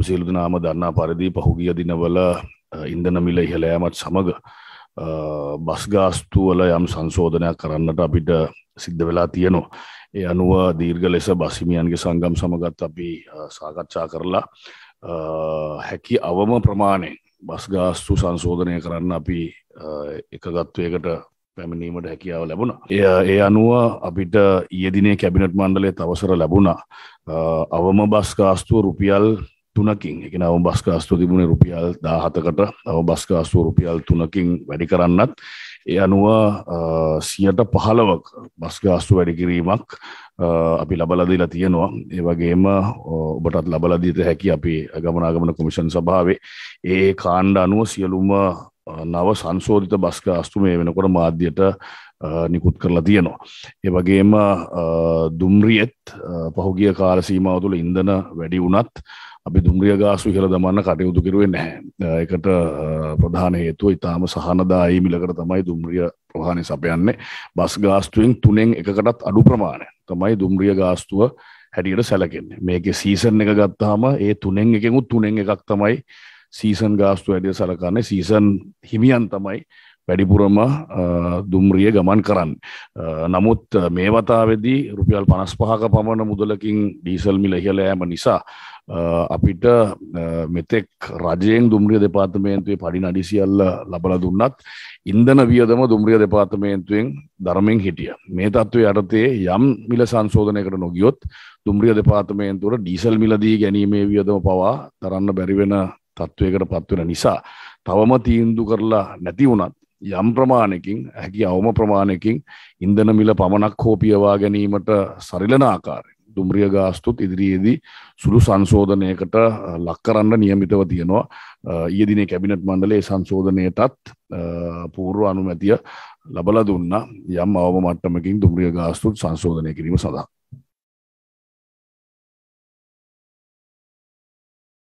සියලු දෙනාම දන්නා පරිදි පහුගිය දිනවල ඉන්දන මිල ඉහළ යාමත් සමග බස් ගාස්තුවල යම් සංශෝධනයක් කරන්නට අපිට සිද්ධ වෙලා තියෙනවා. ඒ අනුව දීර්ඝ ලෙස බස්හිමියන්ගේ සංගම් සමගත් අපි සාකච්ඡා කරලා හැකි අවම ප්‍රමාණයෙන් බස් ගාස්තු සංශෝධනය කරන්න අපි එකගත්වයකට පැමිණීමට හැකියාව ලැබුණ. එය ඒ අනුව අපිට ඊයදිනේ කැබිනට් මණ්ඩලේ තවසර ලැබුණා අවම බස් ගාස්තුව රුපියල් තුනකින් එකන අවම බස්කාස්තුව තිබුණ රුපියල් දාහතකට අව බස්කාස්තුව රුපියල් තුනකින් වැඩි කරන්නත් ඒ අනුව සියට පහළවක් බස්ගාස්තු වැඩිකිරීමක් අපි ලබලදීලා තියෙනවා ඒවගේම ඔබටත් ලබලදීත හැකි අපි ගමනාගමන කොමිෂන් සභාවේ ඒ කාණ්ඩ අනුව සියලුම නව සංශෝධිත බස්ගාස්තු මේ වෙනකොට මාධ්‍යයට නිකුත් කරලා තියෙනවා. ඒවගේම දුම්රියත් පහුගිය කාලසීමාව තුළ ඉඳන වැඩි වනත් අපි දුම්රිය ගාසු ඉහළ දමන්න කටයුතු කිරුවේ නැහැ එකට ප්‍රධාන හේතුව ඉතාම සහනදායි මිලකට තමයි දුම්රිය ප්‍රහාණය සපයන්නේ බස් ගාස්තුවෙන් තුනෙන් එකකටත් අඩු ප්‍රමාණය තමයි දුම්රිය ගාස්තුව හැටියට සැලකෙන්නේ මේක සීසන් එක ගත්තාම ඒ තුනෙන් එකෙකුත් තුනෙන් එකක් තමයි සීසන් ගාස්තු ඇඩිය සලකන්නේ සීසන් හිමියන් තමයි වැඩිපුරම දුම්රිය ගමන් කරන්න. නමුත් මේ වතාවෙදී රුපියල් පනස් පහක පමණ මුදලකින් ඩීසල් මිල ඉහළ ෑම නිසා අපිට මෙතෙක් රජයෙන් දුම්රිය දෙපාර්තමේන්තුවේ පඩි නඩි සියල්ල ලබල දුන්නත් ඉන්දන වියදම දුම්රිය දෙපාර්තමේන්තුවෙන් ධර්මයෙන් හිටිය. මේ තත්ත්වය යටතේ යම් මිල සංශෝධනයකට නොගියොත් දුම්රිය දෙපාර්තමේන්තුවට ඩීසල් මිලදී ගැනීමේ වියදම පවා තරන්න බැරිවෙන තත්ත්වයකට පත්වෙන නිසා තවම තීන්දු කරලා නැති වුණත් යම් ප්‍රමාණයකින් හැකි අවම ප්‍රමාණයකින් ඉන්දන මිල පමණක් හෝපියවා ගැනීමට සරිලන ආකාරය දුම්රිය ගාස්තුත් ඉදිරියේදී සුළු සංශෝධනයකට ලක්කරන්න නියමිතව තියෙනවා ඊයදින කැබිනට් මණ්ඩලේ සංශෝධනයටත් පූර්ව අනුමැතිය ලබල දුන්න යම් අවම මට්ටමකින් දුම්රිය ගාස්තුත් සංශෝධනය කිරීම සඳහා